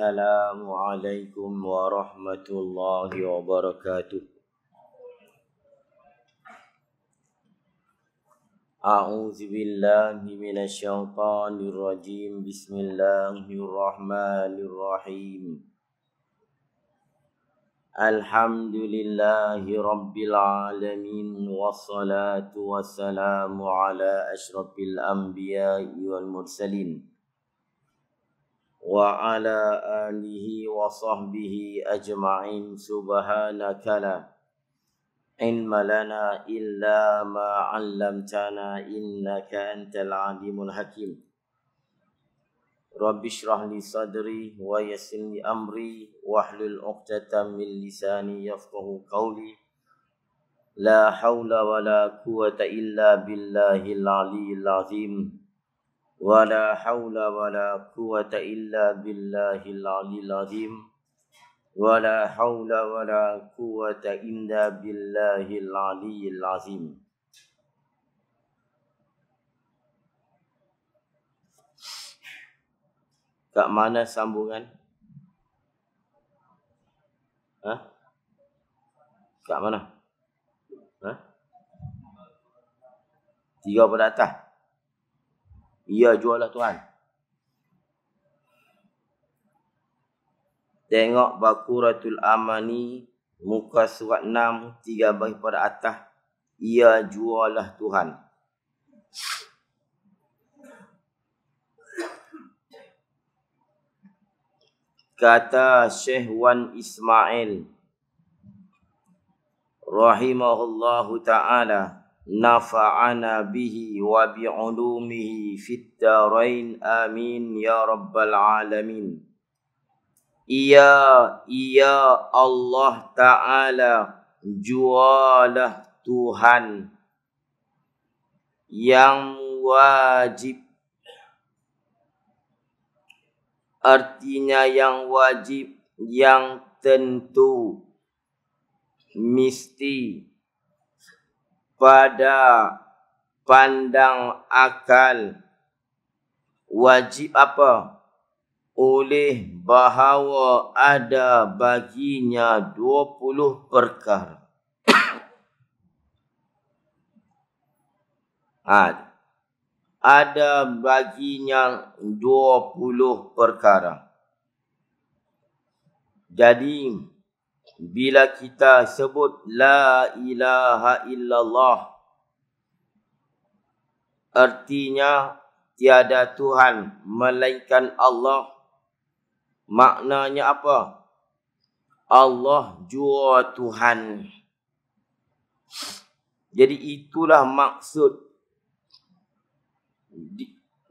السلام عليكم ورحمة الله وبركاته أعوذ بالله من الشيطان الرجيم بسم الله الرحمن الرحيم الحمد لله رب العالمين والصلاة والسلام على أشرف الأنبياء والمرسلين وعلى آله وصحبه أجمعين سبحانك لا علم لنا إلا ما علمتنا إنك أنت العليم الحكيم رب اشرح لي صدري ويسر لي أمري واحلل عقدة من لساني يفقه قولي لا حول ولا قوة إلا بالله العلي العظيم ولا حول ولا قوة إلا بالله العلي العظيم ولا حول ولا قوة إلا بالله العلي العظيم Kat mana sambungan? Ha? Kat mana? Ha? Tiga berat atas? Ya jualah Tuhan. Tengok Bakuratul Amani muka surat 6 tiga bagi pada atas. Ya jualah Tuhan. Kata Syekh Wan Ismail rahimahullahu taala nafa'ana bihi wa bi'ulumihi fit amin ya rabbal alamin iya iya allah taala jualah tuhan yang wajib artinya yang wajib yang tentu mesti pada pandang akal wajib apa oleh bahawa ada baginya 20 perkara ha. ada baginya 20 perkara jadi bila kita sebut la ilaha illallah artinya tiada tuhan melainkan Allah maknanya apa Allah jua tuhan jadi itulah maksud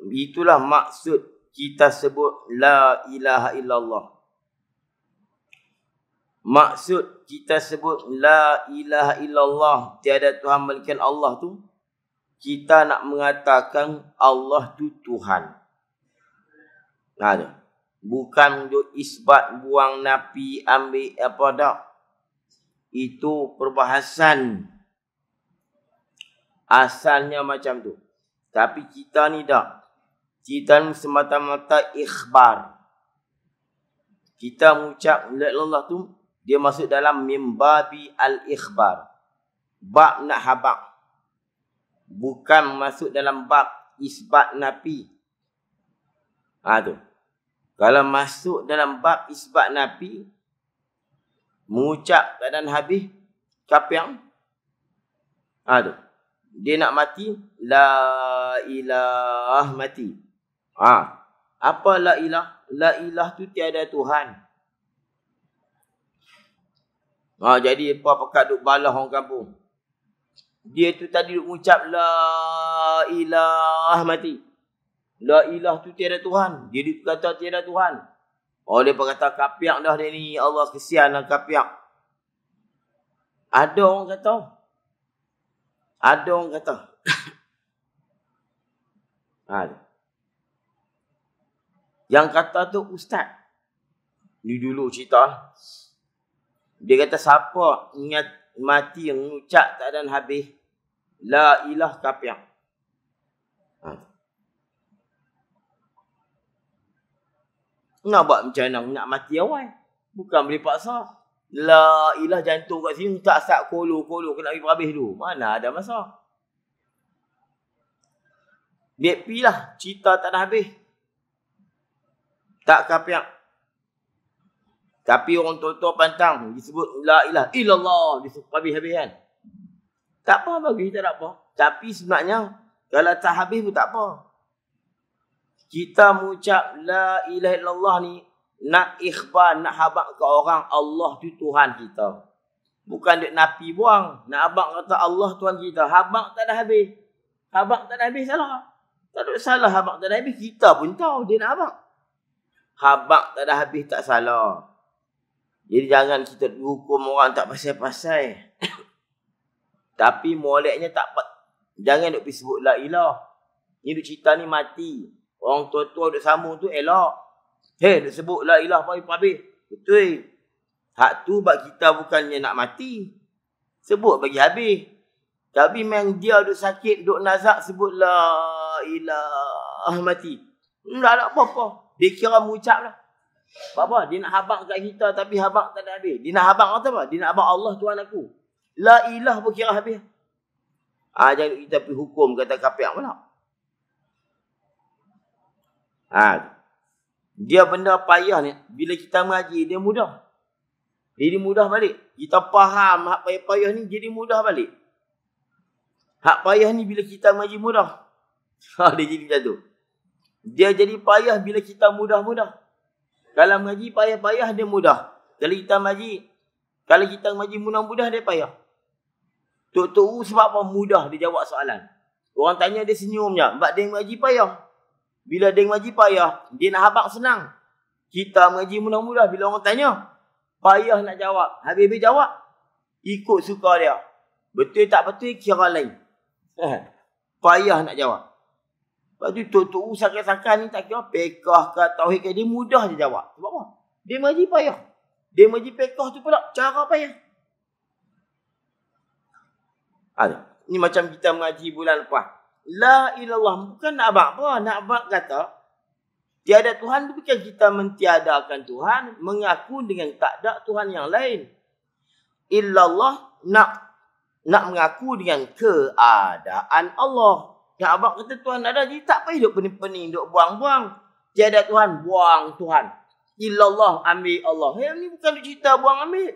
itulah maksud kita sebut la ilaha illallah Maksud kita sebut La ilaha illallah Tiada Tuhan melainkan Allah tu Kita nak mengatakan Allah tu Tuhan Nah, ha, Bukan untuk isbat buang napi ambil apa dah. Itu perbahasan. Asalnya macam tu. Tapi kita ni dah. Kita ni semata-mata ikhbar. Kita mengucap Allah tu dia masuk dalam mimbabi al-ikhbar. Bab nak habak. Bukan masuk dalam bab isbat nabi. Ha tu. Kalau masuk dalam bab isbat nabi. Mengucap keadaan habis. Kapiang. Ha tu. Dia nak mati. La ilah mati. Ha. Apa la ilah? La ilah tu tiada Tuhan. Ha, jadi apa pekat duk balah orang kampung. Dia tu tadi duk ucap la ilah mati. La ilah tu tiada Tuhan. Dia duk kata tiada Tuhan. Oh dia kata kapiak dah dia ni. Ya Allah kesian lah kapiak. Ada orang kata. Ada orang kata. Ada. Ha. Yang kata tu ustaz. Ni dulu cerita lah. Dia kata siapa ingat mati yang ucap tak ada habis. La ilah kapiak. Ha. Nak buat macam mana? Nak mati awal. Bukan boleh paksa. La ilah jantung kat sini. Tak sak kolo-kolo. Kena pergi habis dulu. Mana ada masa. Biar pergi lah. Cerita tak dah habis. Tak kapiak. Tapi orang tua-tua pantang tu disebut la ilah illallah disebut habis habis kan. Tak apa bagi kita tak apa. Tapi sebenarnya kalau tak habis pun tak apa. Kita mengucap la ilah ilallah ni nak ikhbar, nak habak ke orang Allah tu Tuhan kita. Bukan dia napi buang. Nak habak kata Allah Tuhan kita. Habak tak ada habis. Habak tak ada habis salah. Tak ada salah habak tak ada habis. Kita pun tahu dia nak habak. Habak tak ada habis tak salah. Jadi jangan kita hukum orang tak pasal-pasal. Tapi moleknya tak pat. Jangan duk pergi sebut la ilah. Ni duk cerita ni mati. Orang tua-tua duk sambung tu elok. Hei, duk sebut la ilah pagi pagi. Betul. Eh? Hak tu buat kita bukannya nak mati. Sebut bagi habis. Tapi main dia duk sakit, duk nazak sebut la ilah mati. Tak ada apa-apa. Dia kira mengucap lah. Sebab apa? Dia nak habak kat kita tapi habak tak ada habis. Dia nak habak kata apa? Dia nak habak Allah Tuhan aku. La ilah pun kira habis. Ha, ah, jangan kita pergi hukum kata kapiak pula. Ha. Dia benda payah ni. Bila kita mengaji, dia mudah. Jadi mudah balik. Kita faham hak payah-payah ni jadi mudah balik. Hak payah ni bila kita mengaji mudah. Ha, dia jadi macam tu. Dia jadi payah bila kita mudah-mudah. Kalau mengaji payah-payah dia mudah. Kalau kita mengaji kalau kita mengaji mudah-mudah dia payah. Tok Tok U sebab apa mudah dia jawab soalan. Orang tanya dia senyumnya. je. Sebab dia mengaji payah. Bila dia mengaji payah, dia nak habak senang. Kita mengaji mudah-mudah bila orang tanya. Payah nak jawab. Habis-habis jawab. Ikut suka dia. Betul tak betul, kira lain. payah nak jawab. Lepas tu tok-tok usahakan-usahakan ni tak kira pekah ke tauhid ke. Dia mudah je jawab. Sebab apa? Dia maji payah. Dia maji pekah tu pula cara payah. Ada. Ni macam kita mengaji bulan lepas. La ilallah. Bukan nak abang apa. Nak abang kata. Tiada Tuhan bukan kita mentiadakan Tuhan. Mengaku dengan tak ada Tuhan yang lain. Illallah nak nak mengaku dengan keadaan Allah. Yang abang kata Tuhan ada jadi tak payah duk pening-pening duk buang-buang. Tiada Tuhan, buang Tuhan. Illallah ambil Allah. Hei, ini bukan cerita buang ambil.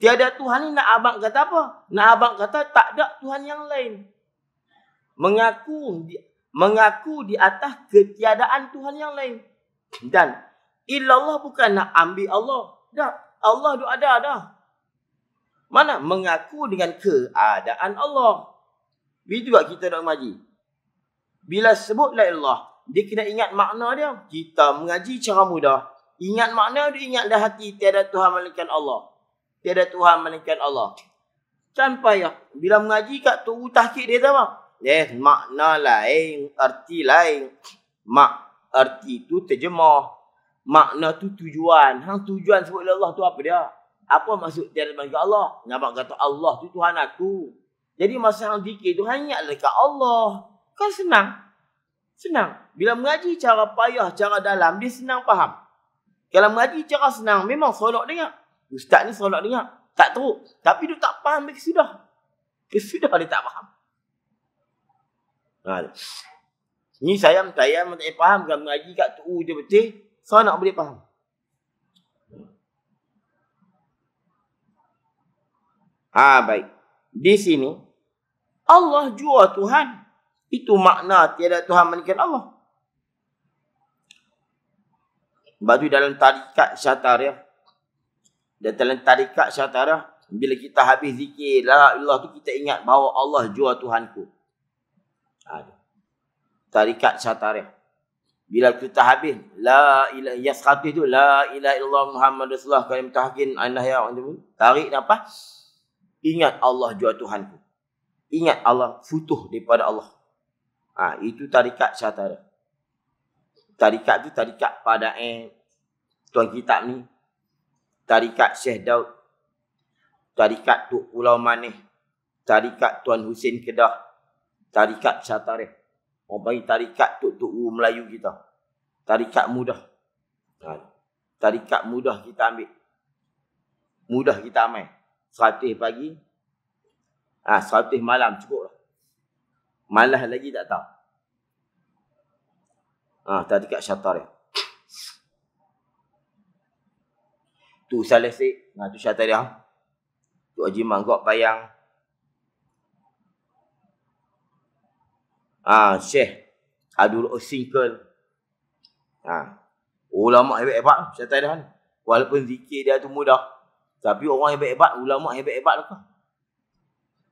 Tiada Tuhan ni nak abang kata apa? Nak abang kata tak ada Tuhan yang lain. Mengaku mengaku di atas ketiadaan Tuhan yang lain. Dan illallah bukan nak ambil Allah. Dah, Allah tu ada dah. Mana mengaku dengan keadaan Allah. Bila juga kita nak mengaji. Bila sebut la ilah, dia kena ingat makna dia. Kita mengaji cara mudah. Ingat makna dia ingat dah hati tiada Tuhan melainkan Allah. Tiada Tuhan melainkan Allah. Kan payah. Bila mengaji kat tu utahkik dia sama. Eh, makna lain, arti lain. Mak, arti tu terjemah. Makna tu tujuan. Hang tujuan sebut Allah tu apa dia? Apa maksud tiada Tuhan Allah? Nampak kata Allah tu Tuhan aku. Jadi masalah zikir itu hanya dekat Allah. Kan senang. Senang. Bila mengaji cara payah, cara dalam, dia senang faham. Kalau mengaji cara senang, memang solat dengar. Ustaz ni solat dengar. Tak teruk. Tapi dia tak faham dia kesudah. sudah dia tak faham. Nah, ha. ni saya saya tak payah faham. Kalau mengaji kat tu je betul. Saya nak boleh faham. Ha, baik. Di sini, Allah jua Tuhan. Itu makna tiada Tuhan melainkan Allah. Sebab dalam tarikat syataria. Dan dalam tarikat syataria. Bila kita habis zikir. La Allah tu kita ingat bahawa Allah jua Tuhanku. Ha, tarikat syataria. Bila kita habis. La ilah. Ya sekatih tu. La ilah illallah Muhammad Rasulullah. Kalim tahkin. Anah ya. Tarik nafas. Ingat Allah jua Tuhanku ingat Allah futuh daripada Allah. Ha, itu tarikat syatara. Tarikat tu tarikat pada eh, Tuan Kitab ni. Tarikat Syekh Daud. Tarikat Tuk Pulau Maneh. Tarikat Tuan Husin Kedah. Tarikat syatara. Orang panggil tarikat Tuk Tuk Uru Melayu kita. Tarikat mudah. Ha, tarikat mudah kita ambil. Mudah kita amai. 100 pagi, Ah, seratus malam cukup lah. Malah lagi tak tahu. Ah, tadi dekat syatar dia. Ya. Tu salah sik. Ha, tu syatar dia. Tu Haji Mak Gok Payang. Ah, Syekh. Adul Osinkel. Ha. Ah, ulama hebat-hebat syatar dia. Walaupun zikir dia tu mudah. Tapi orang hebat-hebat, ulama hebat-hebat lah.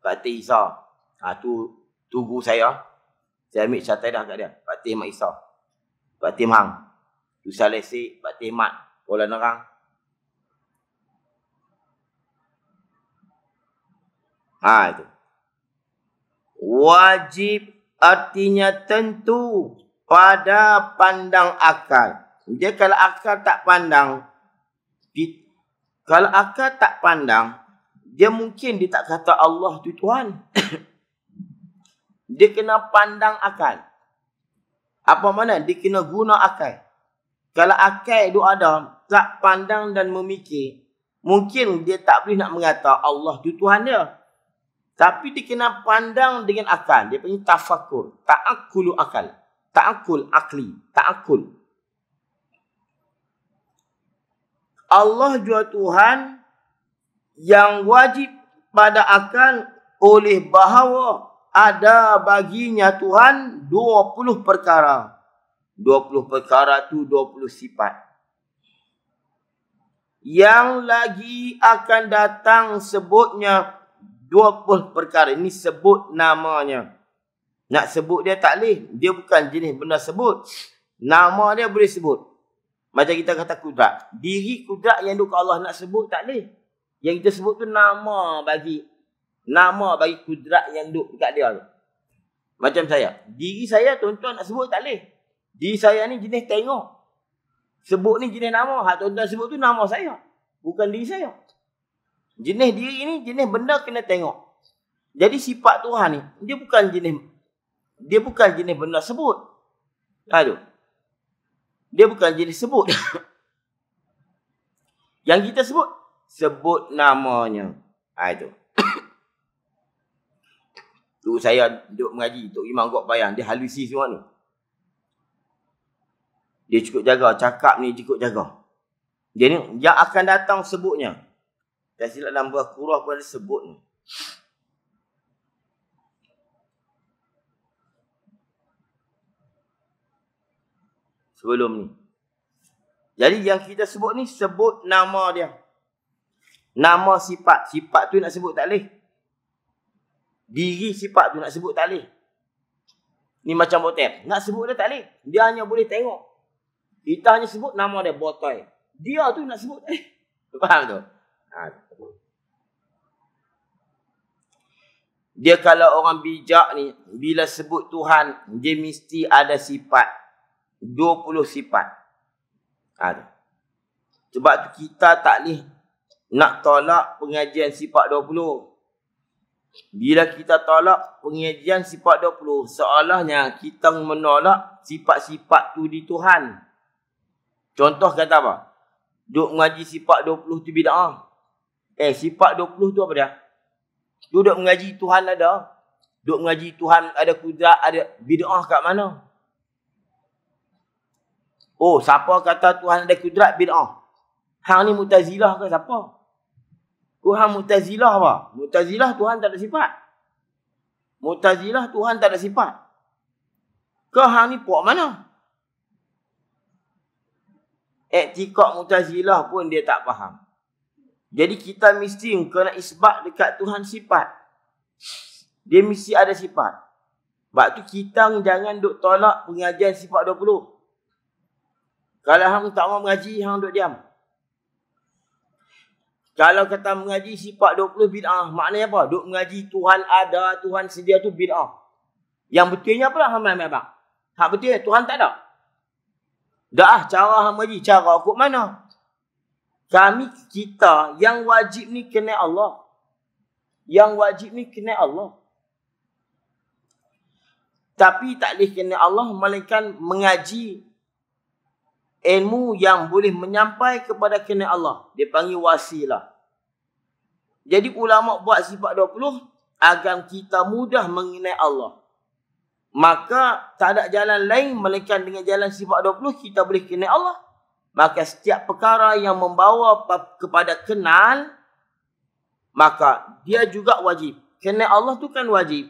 Fatih Isa. Ha, ah, tu tugu saya. Saya ambil catai dah kat dia. Fatih Mak Isa. Fatih Mahang. Usah lesik. Fatih Mat. Kuala Nerang. Ha, itu. Wajib artinya tentu pada pandang akal. Dia kalau akal tak pandang, kalau akal tak pandang, dia mungkin dia tak kata Allah tu Tuhan. dia kena pandang akal. Apa mana? Dia kena guna akal. Kalau akal itu ada, tak pandang dan memikir, mungkin dia tak boleh nak mengata Allah tu Tuhan dia. Tapi dia kena pandang dengan akal. Dia punya tafakur. Ta'akulu akal. Ta'akul akli. Ta'akul. Allah jua Tuhan yang wajib pada akan oleh bahawa ada baginya Tuhan 20 perkara. 20 perkara tu 20 sifat. Yang lagi akan datang sebutnya 20 perkara. Ini sebut namanya. Nak sebut dia tak boleh. Dia bukan jenis benda sebut. Nama dia boleh sebut. Macam kita kata kudrat. Diri kudrat yang duka Allah nak sebut tak boleh. Yang kita sebut tu nama bagi nama bagi kudrat yang duduk dekat dia tu. Macam saya. Diri saya tuan-tuan nak sebut tak boleh. Diri saya ni jenis tengok. Sebut ni jenis nama. Hak tuan-tuan sebut tu nama saya. Bukan diri saya. Jenis diri ni jenis benda kena tengok. Jadi sifat Tuhan ni dia bukan jenis dia bukan jenis benda sebut. Aduh. Ha, dia bukan jenis sebut. yang kita sebut sebut namanya. Ha, itu. tu saya duduk mengaji. tu Imam kau bayang. Dia halusi semua ni. Dia cukup jaga. Cakap ni cukup jaga. Dia ni yang akan datang sebutnya. Dan silap dalam buah kurah pun ada sebut ni. Sebelum ni. Jadi yang kita sebut ni sebut nama dia. Nama sifat. Sifat tu nak sebut tak boleh. Diri sifat tu nak sebut tak boleh. Ni macam botol. Nak sebut dia tak boleh. Dia hanya boleh tengok. Kita hanya sebut nama dia botol. Dia tu nak sebut tak boleh. Faham tu? Ha. Dia kalau orang bijak ni, bila sebut Tuhan, dia mesti ada sifat. 20 sifat. Ha. Sebab tu kita tak boleh nak tolak pengajian sifat 20. Bila kita tolak pengajian sifat 20, seolahnya kita menolak sifat-sifat tu di Tuhan. Contoh kata apa? Duduk mengaji sifat 20 tu bida'ah. Eh, sifat 20 tu apa dia? Duduk mengaji Tuhan ada. Duduk mengaji Tuhan ada kudrat, ada bida'ah kat mana? Oh, siapa kata Tuhan ada kudrat bida'ah? Hang ni mutazilah ke siapa? Tuhan Mutazilah apa? Mutazilah Tuhan tak ada sifat. Mutazilah Tuhan tak ada sifat. Kau hang ni puak mana? Etikot Mutazilah pun dia tak faham. Jadi kita mesti kena isbat dekat Tuhan sifat. Dia mesti ada sifat. Sebab tu kita jangan duk tolak pengajian sifat 20. Kalau hang tak mau mengaji, hang duk diam. Kalau kata mengaji sifat 20 bid'ah, maknanya apa? Duk mengaji Tuhan ada, Tuhan sedia tu bid'ah. Yang betulnya apa lah, hamba ambil abang? Hak betul Tuhan tak ada. Dah ah, cara hamba mengaji, cara aku mana? Kami kita yang wajib ni kena Allah. Yang wajib ni kena Allah. Tapi tak boleh kena Allah melainkan mengaji ilmu yang boleh menyampai kepada kena Allah. Dia panggil wasilah. Jadi ulama buat sifat 20 agar kita mudah mengenai Allah. Maka tak ada jalan lain melainkan dengan jalan sifat 20 kita boleh kenal Allah. Maka setiap perkara yang membawa kepada kenal maka dia juga wajib. Kenal Allah tu kan wajib.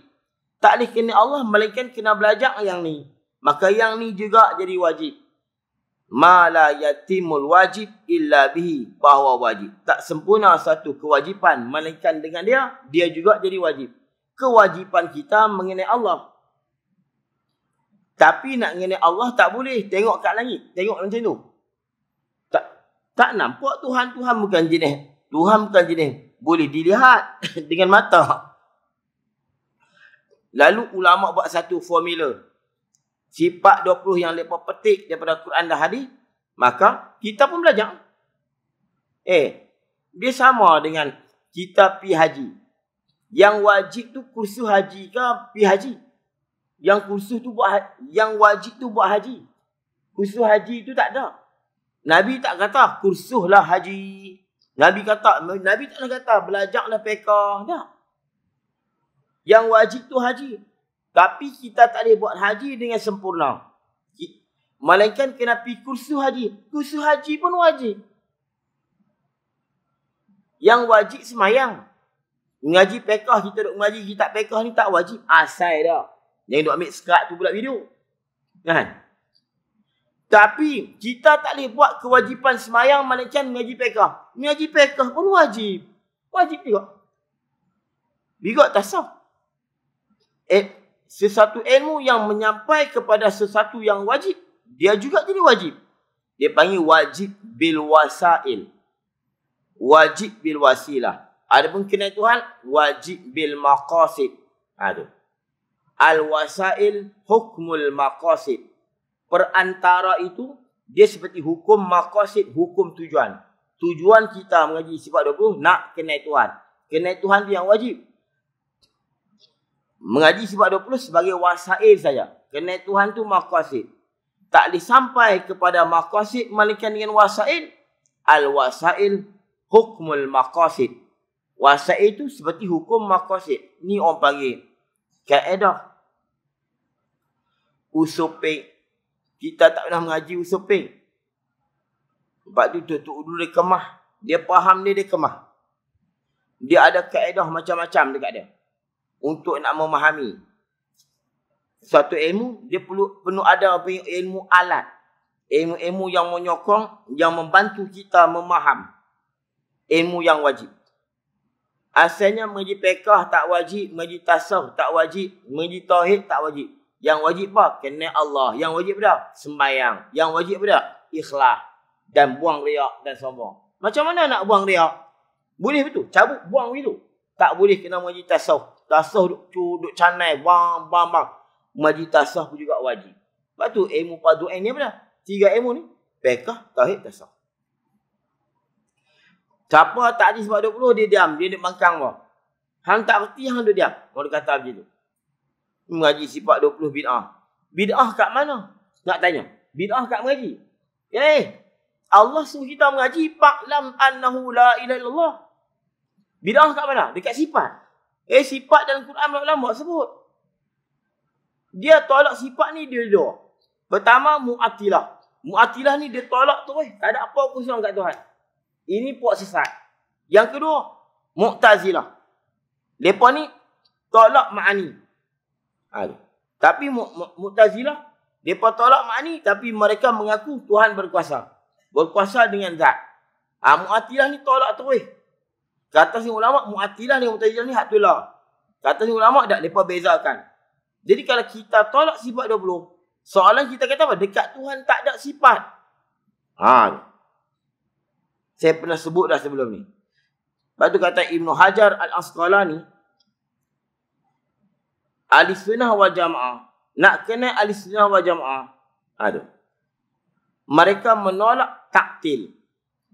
Tak boleh kenal Allah melainkan kena belajar yang ni. Maka yang ni juga jadi wajib ma la yatimul wajib illa bihi bahwa wajib tak sempurna satu kewajipan melainkan dengan dia dia juga jadi wajib kewajipan kita mengenai Allah tapi nak mengenai Allah tak boleh tengok kat langit tengok macam tu tak tak nampak Tuhan Tuhan bukan jenis Tuhan bukan jenis boleh dilihat dengan mata lalu ulama buat satu formula sifat 20 yang lepas petik daripada Quran dan hadis, maka kita pun belajar. Eh, dia sama dengan kita pi haji. Yang wajib tu kursus haji ke pi haji? Yang kursus tu buat haji. yang wajib tu buat haji. Kursus haji tu tak ada. Nabi tak kata kursuslah haji. Nabi kata Nabi tak nak kata belajarlah fiqh dah. Yang wajib tu haji. Tapi kita tak boleh buat haji dengan sempurna. Malaikat kena pergi kursu haji. Kursu haji pun wajib. Yang wajib semayang. Mengaji pekah, kita duduk mengaji, kita tak pekah ni tak wajib. Asal dah. Yang duduk ambil skat tu pula video. Kan? Tapi kita tak boleh buat kewajipan semayang malaikat mengaji pekah. Mengaji pekah pun wajib. Wajib juga. Bigot tasaf. Eh, sesuatu ilmu yang menyampai kepada sesuatu yang wajib, dia juga jadi wajib. Dia panggil wajib bil wasail. Wajib bil wasilah. Ada pun kena Tuhan, wajib bil maqasid. Ha, tu. Al wasail hukmul maqasid. Perantara itu, dia seperti hukum maqasid, hukum tujuan. Tujuan kita mengaji sifat 20, nak kena Tuhan. Kena Tuhan tu yang wajib. Mengaji sebab 20 sebagai wasail saya. Kerana Tuhan tu maqasid. Tak boleh sampai kepada maqasid malingkan dengan wasail. Al-wasail hukmul maqasid. Wasail itu seperti hukum maqasid. Ni orang panggil kaedah. Usupik. Kita tak pernah mengaji usupik. Sebab tu tu dulu dia kemah. Dia faham ni dia kemah. Dia ada kaedah macam-macam dekat dia untuk nak memahami satu ilmu dia perlu penuh ada ilmu alat ilmu-ilmu yang menyokong yang membantu kita memaham ilmu yang wajib asalnya menjadi pekah tak wajib menjadi tasawuf tak wajib menjadi tauhid tak wajib yang wajib apa kenal Allah yang wajib dah sembahyang yang wajib dah ikhlas dan buang riak dan sombong macam mana nak buang riak boleh betul cabut buang itu tak boleh kena menjadi tasawuf tasawuf duk, duk canai bang bang bang maji tasawuf juga wajib lepas tu ilmu padu ni apa dah tiga ilmu ni pekah tauhid tasawuf siapa tak ada sebab 20 dia diam dia nak mangkang bang hang tak reti hang duk diam kalau kata begitu mengaji sifat 20 bid'ah bid'ah kat mana nak tanya bid'ah kat mengaji ya eh Allah suruh kita mengaji faklam annahu la ilaha illallah Bid'ah kat mana? Dekat sifat. Eh sifat dalam Quran lama-lama sebut. Dia tolak sifat ni dia dua. Pertama mu'atilah. Mu'atilah ni dia tolak tu eh. Tak ada apa pun sama kat Tuhan. Ini puak sesat. Yang kedua, mu'tazilah. Lepas ni, tolak ma'ani. Ha, tapi mu'tazilah, mereka tolak ma'ani tapi mereka mengaku Tuhan berkuasa. Berkuasa dengan zat. Ha, mu'atilah ni tolak tu eh. Kata si ulama Mu'tazilah ni Mu'tazilah ni hak tu lah. Kata si ulama tak depa bezakan. Jadi kalau kita tolak sifat 20, soalan kita kata apa? Dekat Tuhan tak ada sifat. Ha. Saya pernah sebut dah sebelum ni. Lepas tu kata Ibn Hajar Al-Asqalani, Ahli sunnah wal jamaah. Nak kena ahli sunnah wal jamaah. Aduh. Ha mereka menolak taktil.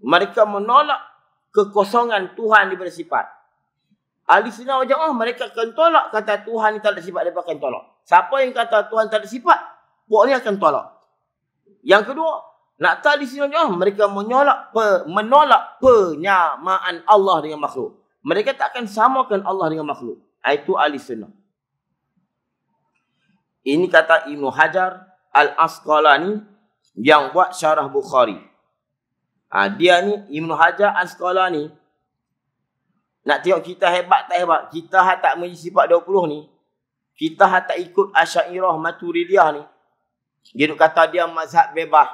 Mereka menolak kekosongan Tuhan daripada sifat. Ahli sunnah wajah oh, mereka akan tolak kata Tuhan ni tak ada sifat, mereka akan tolak. Siapa yang kata Tuhan tak ada sifat, buat ni akan tolak. Yang kedua, nak tak di sini oh, mereka menolak, pe, menolak penyamaan Allah dengan makhluk. Mereka tak akan samakan Allah dengan makhluk. Ah, itu ahli sunnah. Ini kata Ibn Hajar Al-Asqalani yang buat syarah Bukhari. Ha, dia ni Ibn Hajar Al-Sekolah ni nak tengok kita hebat tak hebat. Kita hak tak mengisi sifat 20 ni. Kita hak tak ikut Asyairah Maturidiyah ni. Dia duk kata dia mazhab bebas.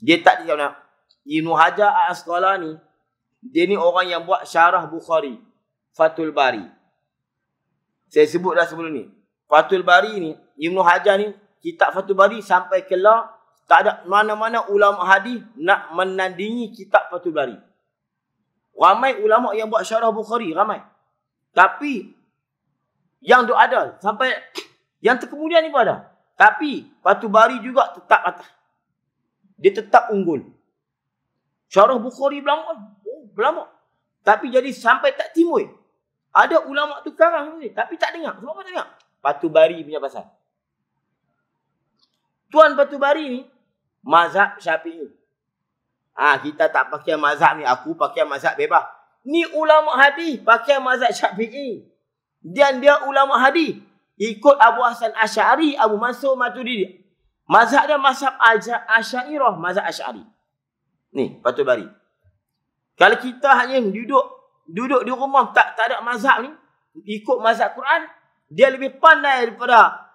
Dia tak dia nak. Ibn Hajar Al-Sekolah ni dia ni orang yang buat syarah Bukhari. Fatul Bari. Saya sebut dah sebelum ni. Fatul Bari ni, Ibn Hajar ni, kitab Fatul Bari sampai ke kelar tak ada mana-mana ulama hadis nak menandingi kitab Fathul Bari. Ramai ulama yang buat syarah Bukhari, ramai. Tapi yang tu ada sampai yang terkemudian ni pun ada. Tapi Fathul Bari juga tetap atas. Dia tetap unggul. Syarah Bukhari belama. Oh, belama. Tapi jadi sampai tak timur. Ada ulama tu karang ni, tapi tak dengar. Semua tak dengar. Fathul Bari punya pasal. Tuan Batu Bari ni mazhab syafi'i. Ha, kita tak pakai mazhab ni. Aku pakai mazhab bebas. Ni ulama hadis pakai mazhab syafi'i. Dan dia ulama hadis. Ikut Abu Hasan Asyari, Abu Mansur Maturidi. Mazhab dia mazhab Asyairah, mazhab Asyari. Ni, patut bari. Kalau kita hanya duduk duduk di rumah tak tak ada mazhab ni, ikut mazhab Quran, dia lebih pandai daripada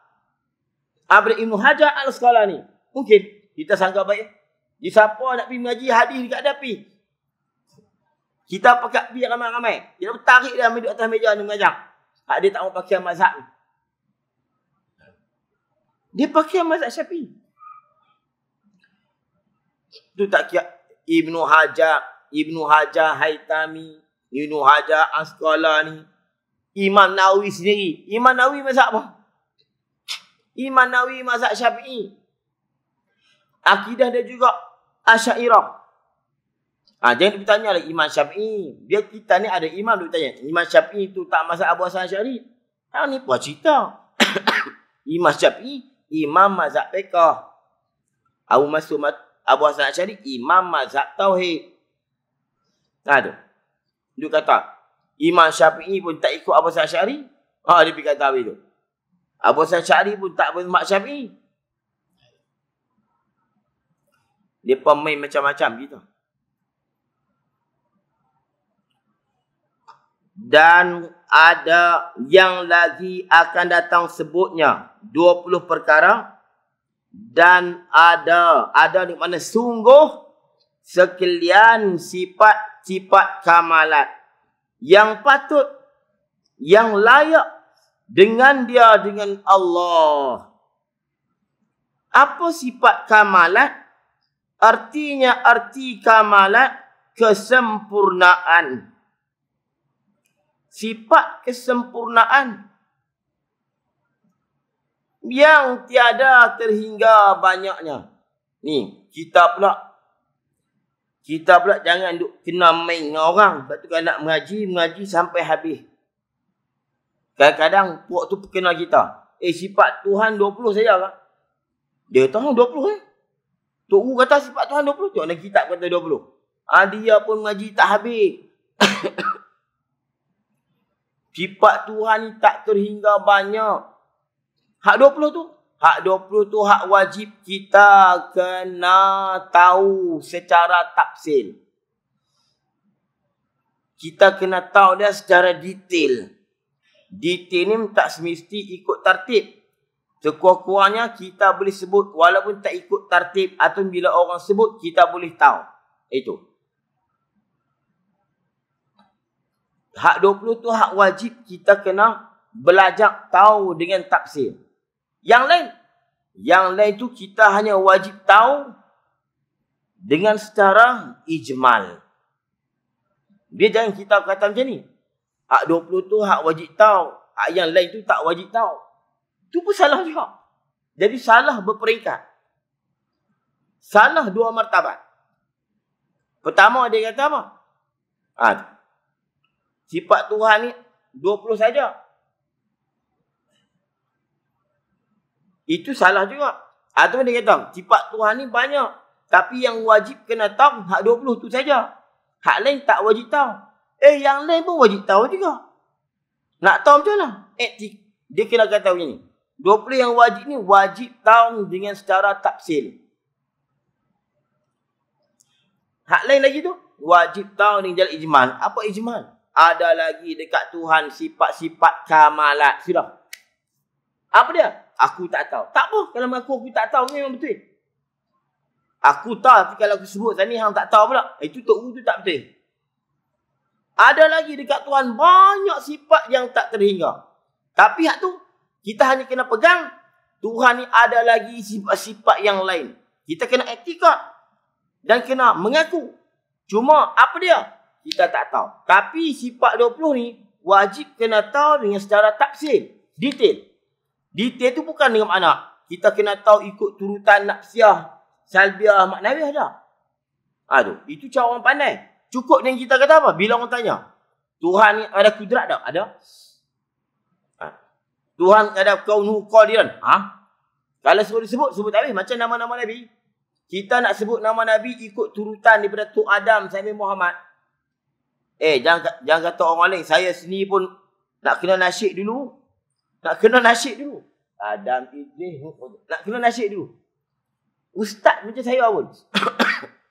Abdul Ibn Hajar al-Sekolah ni. Mungkin. Okay. Kita sangka baik. Di siapa nak pergi mengaji hadis dekat dia pergi. Kita pakai pergi ramai-ramai. Kita tarik dia ambil atas meja ni mengajar. Hak ah, dia tak mau pakai mazhab Dia pakai mazhab Syafi. Tu tak kira Ibnu Hajar, Ibnu Hajar Haitami, Ibnu Hajar Asqalani, Imam Nawawi sendiri. Imam Nawawi mazhab apa? Imam Nawawi mazhab Syafi'i akidah dia juga asyairah. Ha, jangan ditanya lah Imam Syafi'i. Dia kita ni ada Imam dia tanya. Imam Syafi'i tu tak masuk Abu Hasan Asyari. Ha, ni pun cerita. Imam Syafi'i, Imam Mazhab Pekah. Abu masuk Abu Hasan Asyari, Imam Mazhab Tauhid. Ha, tu. Dia kata, Imam Syafi'i pun tak ikut Abu Hasan Asyari. Ha, dia pergi kata habis tu. Abu Hasan Asyari pun tak ikut Imam Syafi'i. Mereka main macam-macam gitu. Dan ada yang lagi akan datang sebutnya 20 perkara. Dan ada, ada di mana sungguh sekalian sifat-sifat kamalat. Yang patut, yang layak dengan dia, dengan Allah. Apa sifat kamalat? Artinya arti kamala kesempurnaan. Sifat kesempurnaan. Yang tiada terhingga banyaknya. Ni, kita pula. Kita pula jangan duk kena main dengan orang. Sebab tu kalau nak mengaji, mengaji sampai habis. Kadang-kadang puak tu kena kita. Eh, sifat Tuhan 20 saja kan? Dia tahu 20 eh. Tok Guru kata sifat Tuhan 20. Tengok dalam kitab kata 20. Ha, ah, dia pun mengaji tak habis. sifat Tuhan ni tak terhingga banyak. Hak 20 tu. Hak 20 tu hak wajib kita kena tahu secara tafsir. Kita kena tahu dia secara detail. Detail ni tak semesti ikut tertib. Sekurang-kurangnya kita boleh sebut walaupun tak ikut tertib atau bila orang sebut kita boleh tahu. Itu. Hak 20 tu hak wajib kita kena belajar tahu dengan tafsir. Yang lain yang lain tu kita hanya wajib tahu dengan secara ijmal. Dia jangan kita kata macam ni. Hak 20 tu hak wajib tahu. Hak yang lain tu tak wajib tahu. Itu pun salah juga. Jadi salah berperingkat. Salah dua martabat. Pertama dia kata apa? Ha, sifat Tuhan ni 20 saja. Itu salah juga. Atau ha, dia kata, sifat Tuhan ni banyak. Tapi yang wajib kena tahu hak 20 tu saja. Hak lain tak wajib tahu. Eh yang lain pun wajib tahu juga. Nak tahu macam mana? Etik. Eh, dia kena kata begini. 20 yang wajib ni wajib taung dengan secara tafsil. Hak lain lagi tu wajib taung dengan jalan ijmal. Apa ijmal? Ada lagi dekat Tuhan sifat-sifat kamalat. Sudah. Apa dia? Aku tak tahu. Tak apa kalau mengaku aku tak tahu memang betul. Aku tahu tapi kalau aku sebut tadi hang tak tahu pula. Eh, itu tok tu tak betul. Ada lagi dekat Tuhan banyak sifat yang tak terhingga. Tapi hak tu kita hanya kena pegang Tuhan ni ada lagi sifat-sifat yang lain. Kita kena etika dan kena mengaku. Cuma apa dia? Kita tak tahu. Tapi sifat 20 ni wajib kena tahu dengan secara tafsir. Detail. Detail tu bukan dengan mana. Kita kena tahu ikut turutan nafsiah, salbiah, maknawiah dah. Ha, Itu cara orang pandai. Cukup dengan kita kata apa? Bila orang tanya. Tuhan ni ada kudrat tak? Ada. Tuhan ada kaunu qadiran. Ha? Kalau sebut disebut sebut tak habis macam nama-nama nabi. Kita nak sebut nama nabi ikut turutan daripada Tu Adam sampai Muhammad. Eh jangan jangan kata orang lain saya sini pun nak kena nasyid dulu. Nak kena nasyid dulu. Adam Idris nak kena nasyid dulu. Ustaz macam saya pun.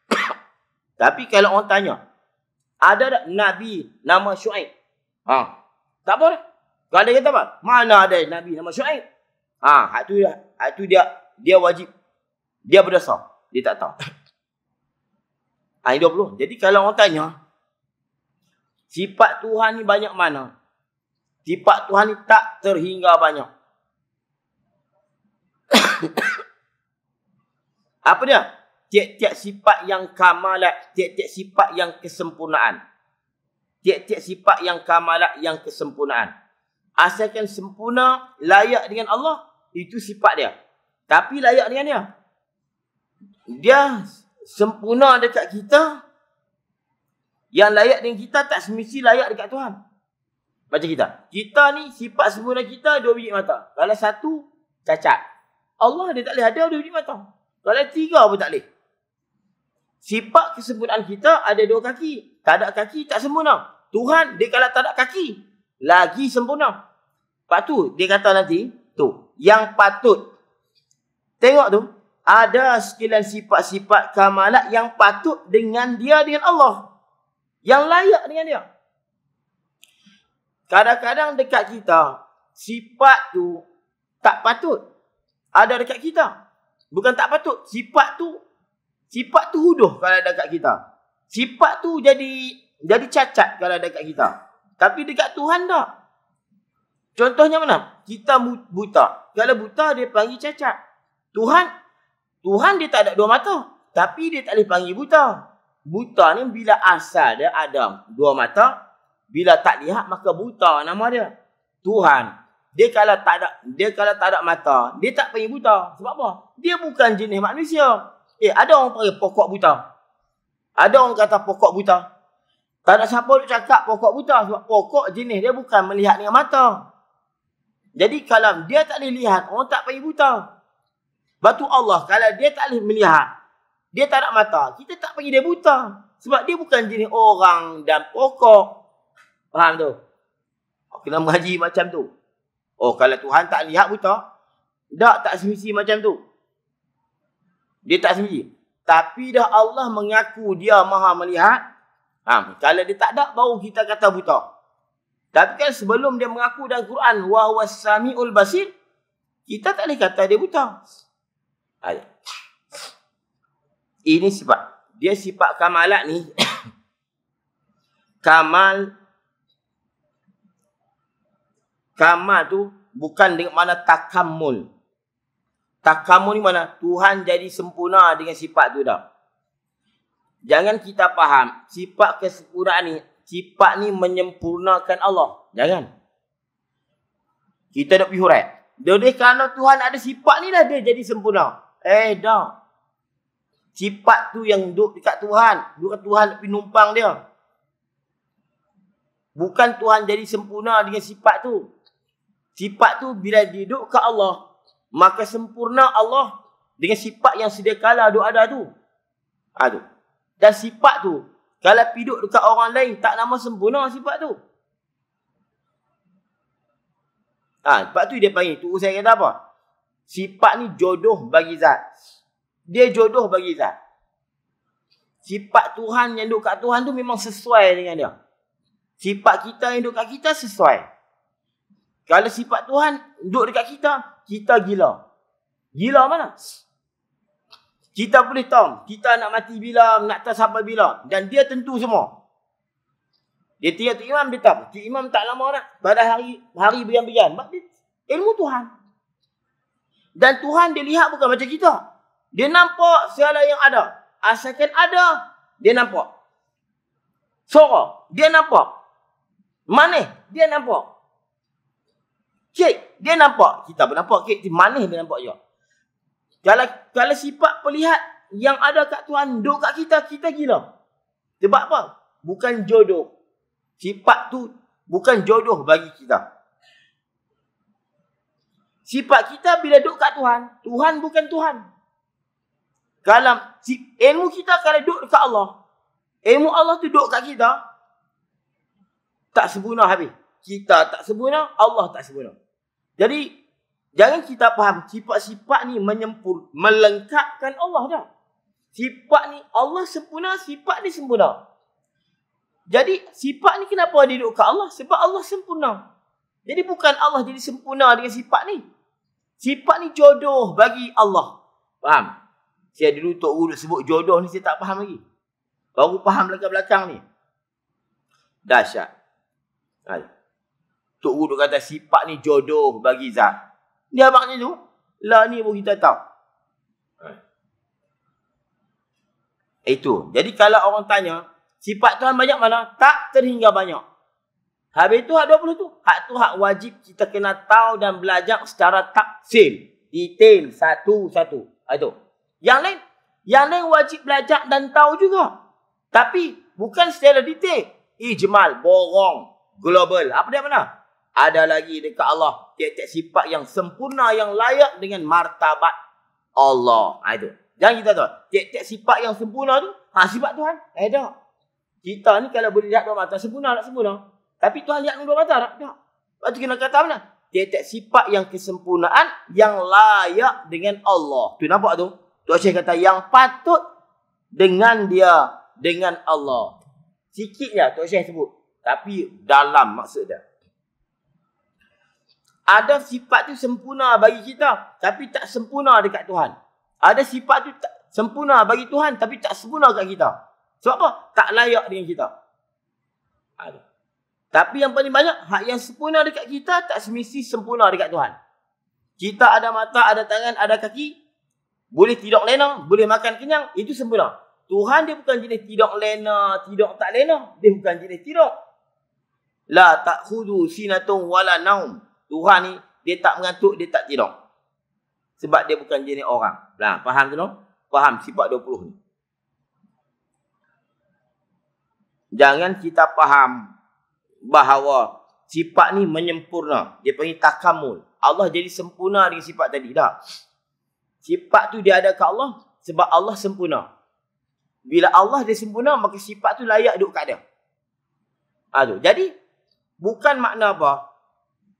Tapi kalau orang tanya, ada tak Nabi nama Shu'aib? Ha. Tak boleh. Kalau ada kata apa? Mana ada Nabi nama Syuaib? Ha, hak tu, hak tu dia dia wajib. Dia berdosa. Dia tak tahu. Ayat ha, 20. Jadi kalau orang tanya, sifat Tuhan ni banyak mana? Sifat Tuhan ni tak terhingga banyak. apa dia? Tiap-tiap sifat yang kamalat, tiap-tiap sifat yang kesempurnaan. Tiap-tiap sifat yang kamalat, yang kesempurnaan. Asalkan sempurna, layak dengan Allah. Itu sifat dia. Tapi layak dengan dia. Dia sempurna dekat kita. Yang layak dengan kita tak semisi layak dekat Tuhan. Macam kita. Kita ni sifat sempurna kita dua biji mata. Kalau satu, cacat. Allah dia tak boleh ada dua biji mata. Kalau tiga pun tak boleh. Sifat kesempurnaan kita ada dua kaki. Tak ada kaki, tak sempurna. Tuhan, dia kalau tak ada kaki, lagi sempurna. Lepas tu dia kata nanti, tu yang patut. Tengok tu, ada sekilan sifat-sifat kamalat yang patut dengan dia dengan Allah. Yang layak dengan dia. Kadang-kadang dekat kita, sifat tu tak patut. Ada dekat kita. Bukan tak patut. Sifat tu, sifat tu huduh kalau ada dekat kita. Sifat tu jadi jadi cacat kalau ada dekat kita. Tapi dekat Tuhan tak. Contohnya mana? Kita buta. Kalau buta dia panggil cacat. Tuhan Tuhan dia tak ada dua mata. Tapi dia tak boleh panggil buta. Buta ni bila asal dia ada dua mata. Bila tak lihat maka buta nama dia. Tuhan. Dia kalau tak ada dia kalau tak ada mata, dia tak panggil buta. Sebab apa? Dia bukan jenis manusia. Eh, ada orang panggil pokok buta. Ada orang kata pokok buta. Tak ada siapa nak cakap pokok buta sebab pokok jenis dia bukan melihat dengan mata. Jadi kalau dia tak boleh lihat, orang tak payah buta. Batu Allah kalau dia tak boleh melihat, dia tak ada mata, kita tak panggil dia buta. Sebab dia bukan jenis orang dan pokok. Faham tu? Oh, kena mengaji macam tu. Oh, kalau Tuhan tak lihat buta, tak tak semisi macam tu. Dia tak semisi. Tapi dah Allah mengaku dia maha melihat, Ha, kalau dia tak ada baru kita kata buta. Tapi kan sebelum dia mengaku dalam Quran wa huwa basir, kita tak boleh kata dia buta. Ayat. Ha, Ini sifat. Dia sifat kamalat ni. kamal kamal tu bukan dengan mana takamul. Takamul ni mana Tuhan jadi sempurna dengan sifat tu dah. Jangan kita faham sifat kesempurnaan ni, sifat ni menyempurnakan Allah. Jangan. Kita nak pergi hurat. Dedeh kerana Tuhan ada sifat ni lah dia jadi sempurna. Eh dah. Sifat tu yang duduk dekat Tuhan. duduk Tuhan nak pergi numpang dia. Bukan Tuhan jadi sempurna dengan sifat tu. Sifat tu bila duduk ke Allah, maka sempurna Allah dengan sifat yang sedia kala duduk ada tu. Aduh. Ha, dan sifat tu kalau piduk dekat orang lain tak nama sempurna sifat tu ah ha, sifat tu dia panggil tu saya kata apa sifat ni jodoh bagi zat dia jodoh bagi zat sifat Tuhan yang duduk kat Tuhan tu memang sesuai dengan dia sifat kita yang duduk kat kita sesuai kalau sifat Tuhan duduk dekat kita kita gila gila mana kita boleh tahu kita nak mati bila, nak tahu sampai bila. Dan dia tentu semua. Dia tiap tu imam, dia tahu. Tu imam tak lama nak. Pada hari hari berian-berian. ilmu Tuhan. Dan Tuhan dia lihat bukan macam kita. Dia nampak segala yang ada. Asalkan ada, dia nampak. Sora, dia nampak. Manis, dia nampak. Kek dia nampak. Kita pun nampak. Cik, manis dia nampak juga. Kalau, kalau sifat pelihat yang ada kat Tuhan, duduk kat kita, kita gila. Sebab apa? Bukan jodoh. Sifat tu bukan jodoh bagi kita. Sifat kita bila duduk kat Tuhan, Tuhan bukan Tuhan. Kalau si ilmu kita kalau duduk dekat Allah, ilmu Allah tu duduk kat kita, tak sebunah habis. Kita tak sebunah Allah tak sebunah. Jadi Jangan kita faham sifat-sifat ni menyempur, melengkapkan Allah dah. Sifat ni Allah sempurna, sifat ni sempurna. Jadi sifat ni kenapa dia duduk kat Allah? Sebab Allah sempurna. Jadi bukan Allah jadi sempurna dengan sifat ni. Sifat ni jodoh bagi Allah. Faham? Saya dulu Tok Guru sebut jodoh ni saya tak faham lagi. Baru faham belakang-belakang ni. Dahsyat. Tok Guru kata sifat ni jodoh bagi Zat. Dia maknanya tu. Lah ni pun kita tahu. Eh. Itu. Jadi kalau orang tanya. Sifat Tuhan banyak mana? Tak terhingga banyak. Habis itu, hak 20 tu. Hak tu hak wajib kita kena tahu dan belajar secara taksim. Detail satu-satu. Ah, itu. Yang lain. Yang lain wajib belajar dan tahu juga. Tapi bukan secara detail. Ijmal, borong, global. Apa dia mana? ada lagi dekat Allah tiap-tiap sifat yang sempurna yang layak dengan martabat Allah. Ha, itu. Jangan kita tahu. Tiap-tiap sifat yang sempurna tu, ha, sifat Tuhan. Eh, tak. Kita ni kalau boleh lihat dua mata, sempurna tak sempurna. Tapi Tuhan lihat dua mata tak? Tak. Lepas tu kena kata mana? Tiap-tiap sifat yang kesempurnaan yang layak dengan Allah. Tu nampak tu? Tuan Syekh kata yang patut dengan dia, dengan Allah. Sikit je lah Tuan Syekh sebut. Tapi dalam maksud dia ada sifat tu sempurna bagi kita tapi tak sempurna dekat Tuhan. Ada sifat tu sempurna bagi Tuhan tapi tak sempurna dekat kita. Sebab apa? Tak layak dengan kita. Ada. Ha, tapi yang paling banyak hak yang sempurna dekat kita tak semisi sempurna dekat Tuhan. Kita ada mata, ada tangan, ada kaki, boleh tidur lena, boleh makan kenyang, itu sempurna. Tuhan dia bukan jenis tidur lena, tidur tak lena, dia bukan jenis tidur. La takhudu sinatun wala naum. Tuhan ni dia tak mengantuk, dia tak tidur. Sebab dia bukan jenis orang. Lah, faham tu? no? Faham sifat 20 ni. Jangan kita faham bahawa sifat ni menyempurna. Dia panggil takamul. Allah jadi sempurna dengan sifat tadi. Dah. Sifat tu dia ada kat Allah sebab Allah sempurna. Bila Allah dia sempurna, maka sifat tu layak duduk kat dia. Ha, tu. Jadi, bukan makna apa?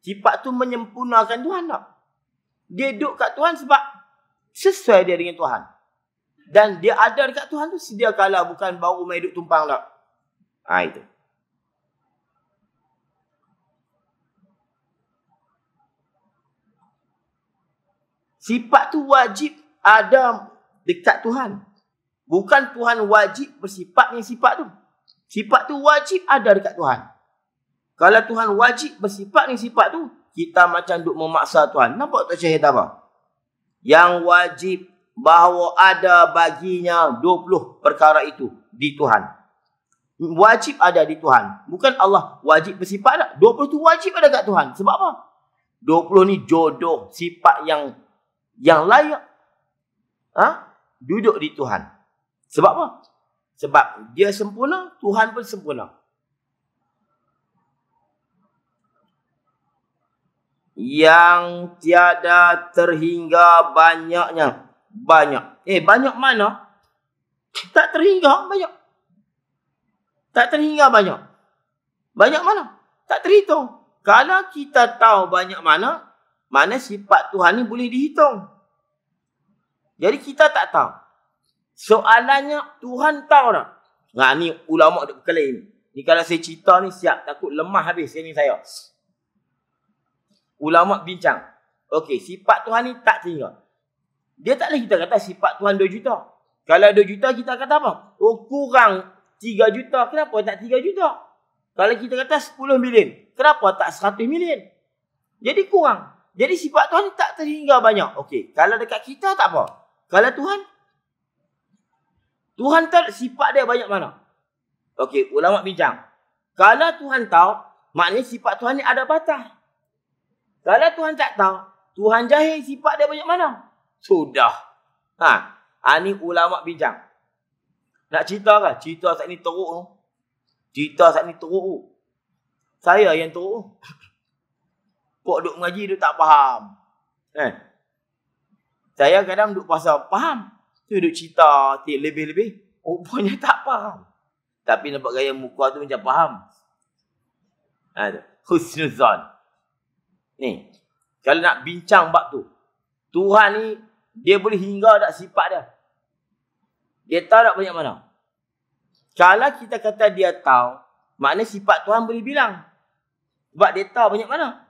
Sifat tu menyempurnakan Tuhan tak? Dia duduk kat Tuhan sebab sesuai dia dengan Tuhan. Dan dia ada dekat Tuhan tu sedia kala bukan baru main duduk tumpang tak? Ha, itu. Sifat tu wajib ada dekat Tuhan. Bukan Tuhan wajib bersifat dengan sifat tu. Sifat tu wajib ada dekat Tuhan. Kalau Tuhan wajib bersifat ni sifat tu, kita macam duk memaksa Tuhan. Nampak tak cahaya apa? Yang wajib bahawa ada baginya 20 perkara itu di Tuhan. Wajib ada di Tuhan. Bukan Allah wajib bersifat tak? 20 tu wajib ada kat Tuhan. Sebab apa? 20 ni jodoh sifat yang yang layak ha? duduk di Tuhan. Sebab apa? Sebab dia sempurna, Tuhan pun sempurna. yang tiada terhingga banyaknya. Banyak. Eh, banyak mana? Tak terhingga banyak. Tak terhingga banyak. Banyak mana? Tak terhitung. Kalau kita tahu banyak mana, mana sifat Tuhan ni boleh dihitung. Jadi kita tak tahu. Soalannya Tuhan tahu tak? Nah, ni ulama dia berkelain. Ni kalau saya cerita ni siap takut lemah habis sini saya ulama bincang. Okey, sifat Tuhan ni tak terima. Dia tak boleh kita kata sifat Tuhan 2 juta. Kalau 2 juta kita kata apa? Oh, kurang 3 juta. Kenapa tak 3 juta? Kalau kita kata 10 milion, kenapa tak 100 milion? Jadi kurang. Jadi sifat Tuhan tak terhingga banyak. Okey, kalau dekat kita tak apa. Kalau Tuhan Tuhan tahu sifat dia banyak mana? Okey, ulama bincang. Kalau Tuhan tahu, maknanya sifat Tuhan ni ada batas. Kalau Tuhan tak tahu, Tuhan jahil sifat dia banyak mana? Sudah. Ha, ani ha, ulama bincang. Nak cerita ke? Cerita saat ni teruk tu. Cerita saat ni teruk tu. Saya yang teruk tu. Kok duk mengaji duk tak faham. Eh. Saya kadang duk pasal faham. Tu duk cerita tip, lebih-lebih. Rupanya tak faham. Tapi nampak gaya muka tu macam faham. Ha, Husnuzan. Ni. Kalau nak bincang bab tu. Tuhan ni dia boleh hingga tak sifat dia. Dia tahu tak banyak mana. Kalau kita kata dia tahu, maknanya sifat Tuhan boleh bilang. Sebab dia tahu banyak mana.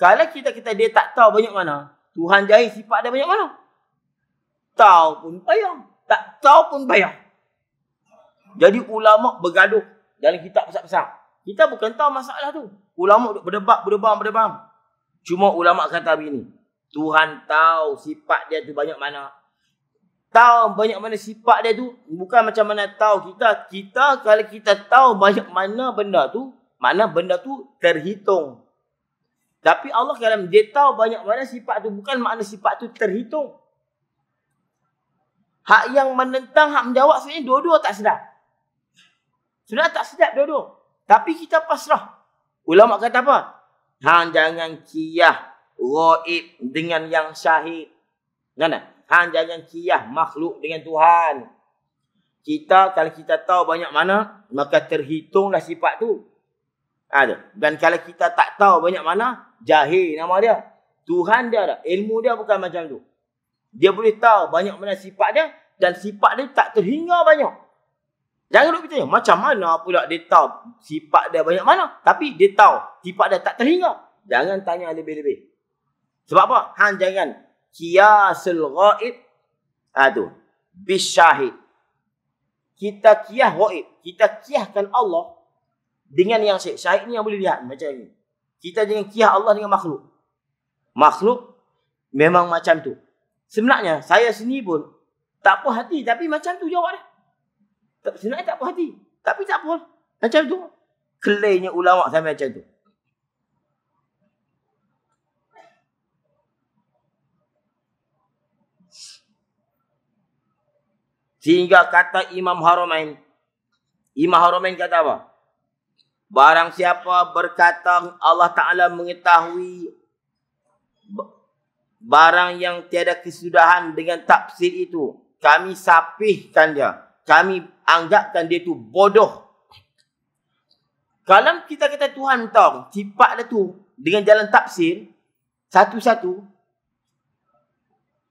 Kalau kita kata dia tak tahu banyak mana, Tuhan jahil sifat dia banyak mana. Tahu pun bayang. Tak tahu pun bayang. Jadi ulama bergaduh dalam kitab pesat-pesat. Kita bukan tahu masalah tu. Ulama berdebat, berdebat, berdebat. Cuma ulama kata begini. Tuhan tahu sifat dia tu banyak mana. Tahu banyak mana sifat dia tu. Bukan macam mana tahu kita. Kita kalau kita tahu banyak mana benda tu. Mana benda tu terhitung. Tapi Allah kalau dia tahu banyak mana sifat tu. Bukan makna sifat tu terhitung. Hak yang menentang, hak menjawab sebenarnya dua-dua tak sedap. Sebenarnya tak sedap dua-dua. Tapi kita pasrah. Ulama kata apa? Hang jangan kiyah Ra'ib dengan yang syahid. Kan? Hang jangan kiyah makhluk dengan Tuhan. Kita kalau kita tahu banyak mana, maka terhitunglah sifat tu. Ada. Ha, dan kalau kita tak tahu banyak mana, jahil nama dia. Tuhan dia ada. Ilmu dia bukan macam tu. Dia boleh tahu banyak mana sifat dia dan sifat dia tak terhingga banyak. Jangan duduk bertanya macam mana pula dia tahu sifat dia banyak mana. Tapi dia tahu sifat dia tak terhingga. Jangan tanya lebih-lebih. Sebab apa? Han jangan. Kiasul ghaib. Aduh. Bishahid. Kita kiah ghaib. Kita kiahkan Allah. Dengan yang syahid. Syahid ni yang boleh lihat. Macam ni. Kita jangan kiah Allah dengan makhluk. Makhluk. Memang macam tu. Sebenarnya saya sini pun. Tak puas hati. Tapi macam tu jawab dia. Tak sebenarnya tak apa hati. Tapi tak apa. Macam tu. Kelainya ulama sampai macam tu. Sehingga kata Imam Haramain. Imam Haramain kata apa? Barang siapa berkata Allah Ta'ala mengetahui barang yang tiada kesudahan dengan tafsir itu. Kami sapihkan dia kami anggapkan dia tu bodoh. Kalau kita kata Tuhan tahu, cipat dia tu dengan jalan tafsir, satu-satu,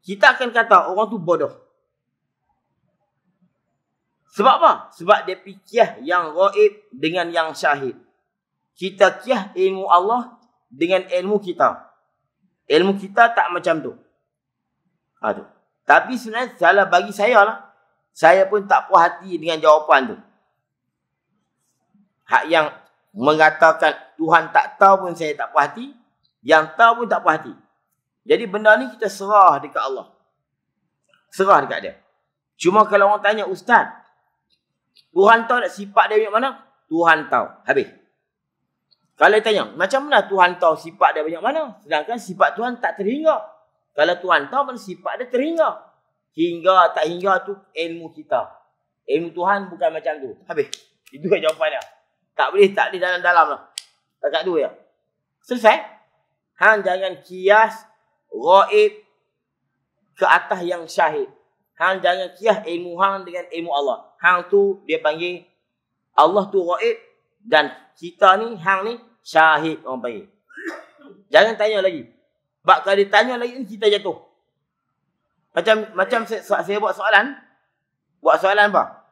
kita akan kata orang tu bodoh. Sebab apa? Sebab dia pikir yang raib dengan yang syahid. Kita kiah ilmu Allah dengan ilmu kita. Ilmu kita tak macam tu. Ha, tu. Tapi sebenarnya salah bagi saya lah. Saya pun tak puas hati dengan jawapan tu. Hak yang mengatakan Tuhan tak tahu pun saya tak puas hati. Yang tahu pun tak puas hati. Jadi benda ni kita serah dekat Allah. Serah dekat dia. Cuma kalau orang tanya ustaz. Tuhan tahu tak sifat dia banyak mana? Tuhan tahu. Habis. Kalau tanya, macam mana Tuhan tahu sifat dia banyak mana? Sedangkan sifat Tuhan tak teringat. Kalau Tuhan tahu, mana sifat dia teringat. Hingga tak hingga tu ilmu kita. Ilmu Tuhan bukan macam tu. Habis. Itu kan jawapan dia. Tak boleh, tak boleh dalam-dalam lah. Tak dua ya. Selesai. Han jangan kias gaib ke atas yang syahid. Han jangan kias ilmu Han dengan ilmu Allah. Han tu dia panggil Allah tu gaib dan kita ni Han ni syahid orang panggil. Jangan tanya lagi. Sebab kalau dia tanya lagi ni kita jatuh. Macam macam saya, saya buat soalan. Buat soalan apa?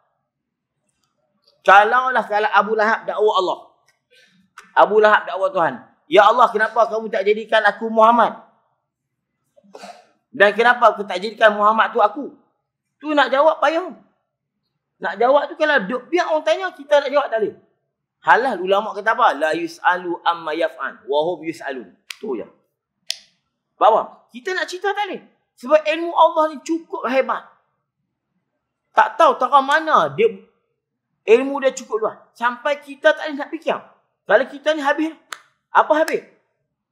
Kalau lah kalau Abu Lahab dakwa Allah. Abu Lahab dakwa Tuhan. Ya Allah, kenapa kamu tak jadikan aku Muhammad? Dan kenapa aku tak jadikan Muhammad tu aku? Tu nak jawab payah. Nak jawab tu kalau duk biar orang tanya kita nak jawab tak boleh. Halal ulama kata apa? La yusalu amma yaf'an wa hum yusalun. Tu Ya. Bawa Kita nak cerita tak boleh. Sebab ilmu Allah ni cukup hebat. Tak tahu tahu mana dia ilmu dia cukup luas. Sampai kita tak nak fikir. Kalau kita ni habis, apa habis?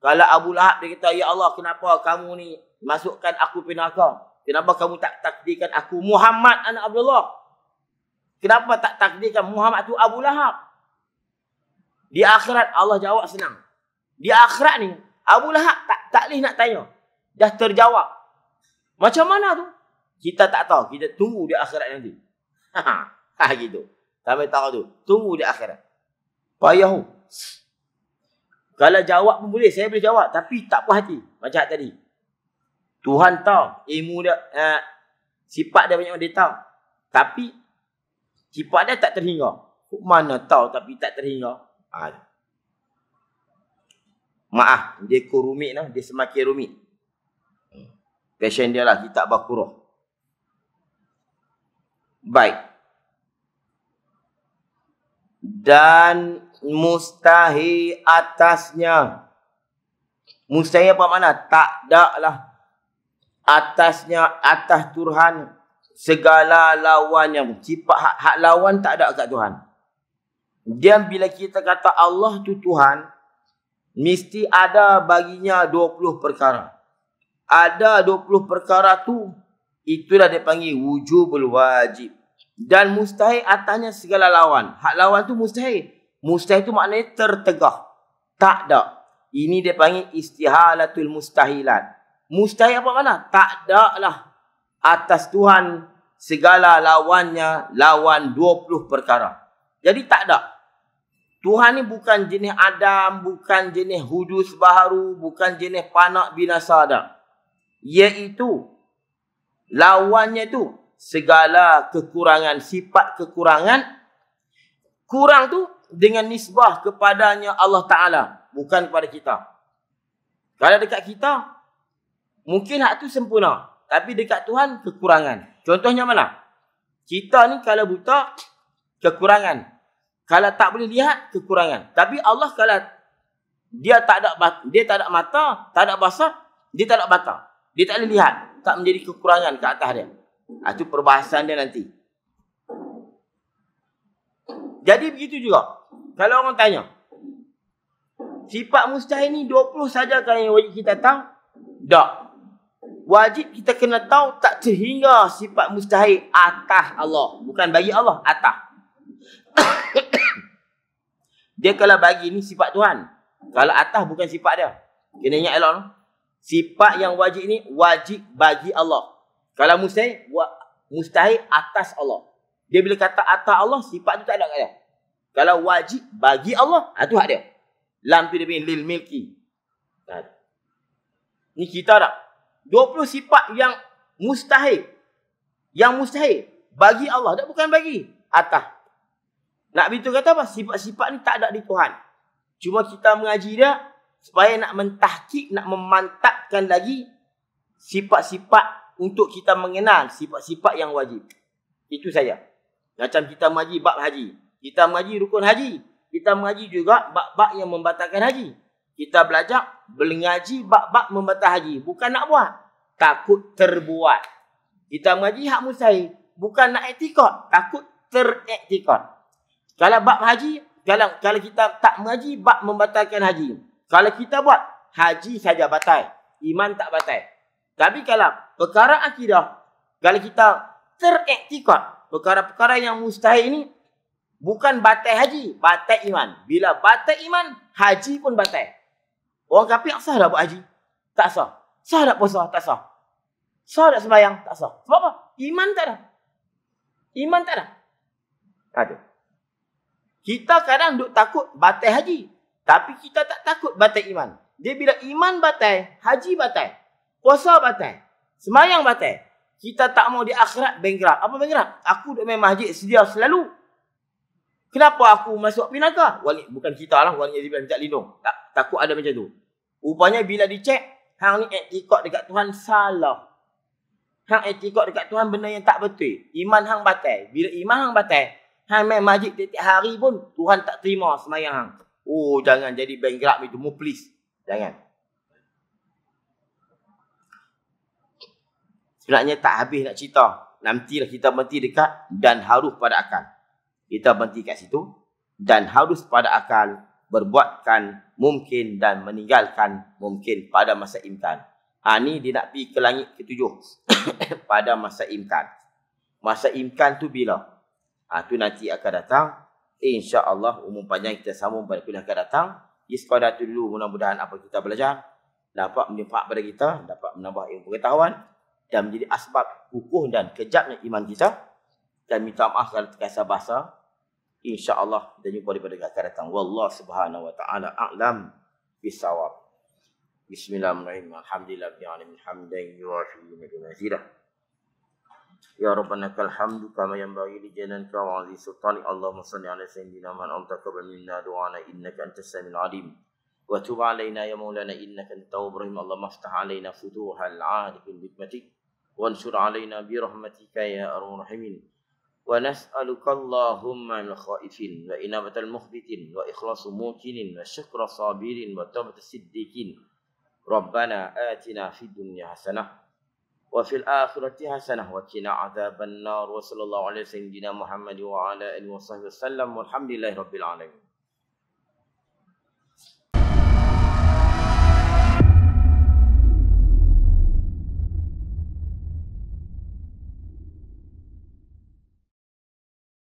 Kalau Abu Lahab dia kata, Ya Allah kenapa kamu ni masukkan aku penaka? Kenapa kamu tak takdirkan aku Muhammad anak Abdullah? Kenapa tak takdirkan Muhammad tu Abu Lahab? Di akhirat Allah jawab senang. Di akhirat ni Abu Lahab tak tak boleh nak tanya. Dah terjawab. Macam mana tu? Kita tak tahu. Kita tunggu di akhirat nanti. Ha, ha, gitu. Tapi tahu tu. Tunggu di akhirat. Payah. Kalau jawab pun boleh. Saya boleh jawab. Tapi tak puas hati. Macam tadi. Tuhan tahu. Ilmu dia. Eh, sifat dia banyak orang dia tahu. Tapi. Sifat dia tak terhingga. Mana tahu tapi tak terhingga. Ha. Maaf. Dia kurumit lah. Dia semakin rumit. Question dia lah kitab Bakurah. Baik. Dan mustahi atasnya. Mustahi apa mana? Tak ada lah. atasnya atas Tuhan segala lawan yang sifat hak, hak lawan tak ada kat Tuhan. Dia bila kita kata Allah tu Tuhan, mesti ada baginya 20 perkara ada 20 perkara tu itulah dia panggil wujubul wajib dan mustahil atasnya segala lawan hak lawan tu mustahil mustahil tu maknanya tertegah tak ada ini dia panggil istihalatul mustahilat mustahil apa mana tak ada lah atas Tuhan segala lawannya lawan 20 perkara jadi tak ada Tuhan ni bukan jenis Adam, bukan jenis hudus baharu, bukan jenis panak binasa dah iaitu lawannya tu segala kekurangan sifat kekurangan kurang tu dengan nisbah kepadanya Allah Taala bukan kepada kita kalau dekat kita mungkin hak tu sempurna tapi dekat Tuhan kekurangan contohnya mana kita ni kalau buta kekurangan kalau tak boleh lihat kekurangan tapi Allah kalau dia tak ada dia tak ada mata tak ada basah dia tak ada batal dia tak boleh lihat. Tak menjadi kekurangan ke atas dia. Ah, itu perbahasan dia nanti. Jadi begitu juga. Kalau orang tanya. Sifat mustahil ni 20 saja kan yang wajib kita tahu? Tak. Wajib kita kena tahu tak sehingga sifat mustahil atas Allah. Bukan bagi Allah, atas. dia kalau bagi ni sifat Tuhan. Kalau atas bukan sifat dia. Kena ingat elok sifat yang wajib ni wajib bagi Allah. Kalau mustahil, mustahil atas Allah. Dia bila kata atas Allah, sifat tu tak ada kat dia. Kalau wajib bagi Allah, itu ha, hak dia. Lam tu dia punya lil milki. Ha. Ni kita tak? 20 sifat yang mustahil. Yang mustahil. Bagi Allah. Dia bukan bagi. Atas. Nak begitu kata apa? Sifat-sifat ni tak ada di Tuhan. Cuma kita mengaji dia, supaya nak mentahkik, nak memantapkan lagi sifat-sifat untuk kita mengenal sifat-sifat yang wajib. Itu saja. Macam kita mengaji bab haji. Kita mengaji rukun haji. Kita mengaji juga bab-bab yang membatalkan haji. Kita belajar mengaji bab-bab membatalkan haji. Bukan nak buat. Takut terbuat. Kita mengaji hak musai. Bukan nak etikot. Takut teretikot. Kalau bab haji, kalau kalau kita tak mengaji bab membatalkan haji. Kalau kita buat haji saja batal, iman tak batal. Tapi kalau perkara akidah, kalau kita teriktikad perkara-perkara yang mustahil ini bukan batal haji, batal iman. Bila batal iman, haji pun batal. Orang kafir sah dah buat haji? Tak sah. Sah dah puasa? Tak sah. Sah dah sembahyang? Tak sah. Sebab apa? Iman tak ada. Iman tak ada. Tak ada. Kita kadang duk takut batal haji. Tapi kita tak takut batal iman. Dia bila iman batal, haji batal, puasa batal, semayang batal. Kita tak mau di akhirat bengkrap. Apa bengkrap? Aku duduk main masjid sedia selalu. Kenapa aku masuk pinaka? Wali, bukan kita lah. Wali Yazid minta lindung. Tak, takut ada macam tu. Rupanya bila dicek, hang ni etikot dekat Tuhan salah. Hang etikot dekat Tuhan benda yang tak betul. Iman hang batal. Bila iman hang batal, hang main masjid tiap hari pun Tuhan tak terima semayang hang. Oh jangan jadi bankrupt itu mu please. Jangan. Sebenarnya tak habis nak cerita. Nantilah kita berhenti dekat dan harus pada akal. Kita berhenti kat situ dan harus pada akal berbuatkan mungkin dan meninggalkan mungkin pada masa imkan. Ha, ni dia nak pergi ke langit ketujuh pada masa imkan. Masa imkan tu bila? Ha, tu nanti akan datang. InsyaAllah umum panjang kita sambung pada kuliah akan datang. Ia sekadar itu dulu mudah-mudahan apa kita belajar. Dapat menyebabkan pada kita. Dapat menambah ilmu pengetahuan. Dan menjadi asbab kukuh dan kejapnya iman kita. Dan minta maaf kalau terkasa bahasa. InsyaAllah kita jumpa daripada kuliah akan datang. Wallah subhanahu wa ta'ala a'lam bisawab. Bismillahirrahmanirrahim. Alhamdulillah. Alhamdulillah. Alhamdulillah. Alhamdulillah. Alhamdulillah. Alhamdulillah. يا ربنا لك الحمد كما ينبغي لجلالك وعظيم سلطانك اللهم صل على سيدنا من أنت منا دعانا إنك أنت السميع العليم وتب علينا يا مولانا إنك أنت التواب الرحيم اللهم افتح علينا فتوح العارفين بحكمتك وانشر علينا برحمتك يا أرحم الراحمين ونسألك اللهم من الخائفين وإنابة المخبتين وإخلاص موقنين وشكر صابرين وتوبة الصديقين ربنا آتنا في الدنيا حسنة وفي الآخرة حسنة وكنا عذاب النار وصلى الله على سيدنا محمد وعلى آله وصحبه وسلم والحمد لله رب العالمين